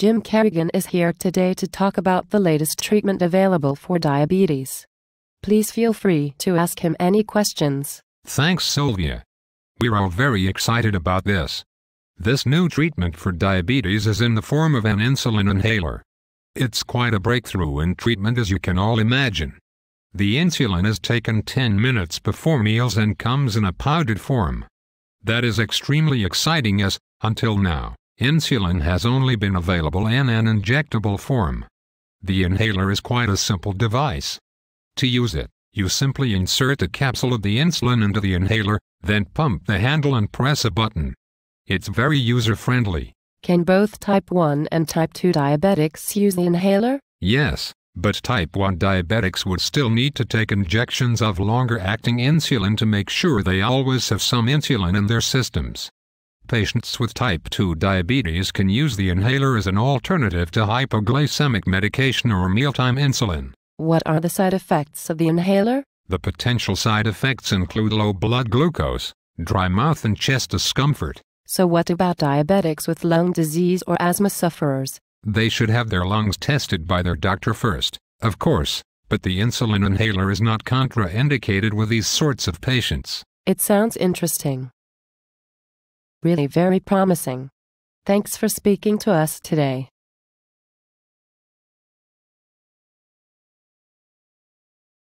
Jim Kerrigan is here today to talk about the latest treatment available for diabetes. Please feel free to ask him any questions. Thanks, Sylvia. We're all very excited about this. This new treatment for diabetes is in the form of an insulin inhaler. It's quite a breakthrough in treatment as you can all imagine. The insulin is taken 10 minutes before meals and comes in a powdered form. That is extremely exciting as, until now, Insulin has only been available in an injectable form. The inhaler is quite a simple device. To use it, you simply insert a capsule of the insulin into the inhaler, then pump the handle and press a button. It's very user-friendly. Can both type 1 and type 2 diabetics use the inhaler? Yes, but type 1 diabetics would still need to take injections of longer-acting insulin to make sure they always have some insulin in their systems. Patients with type 2 diabetes can use the inhaler as an alternative to hypoglycemic medication or mealtime insulin. What are the side effects of the inhaler? The potential side effects include low blood glucose, dry mouth and chest discomfort. So what about diabetics with lung disease or asthma sufferers? They should have their lungs tested by their doctor first, of course, but the insulin inhaler is not contraindicated with these sorts of patients. It sounds interesting really very promising. Thanks for speaking to us today.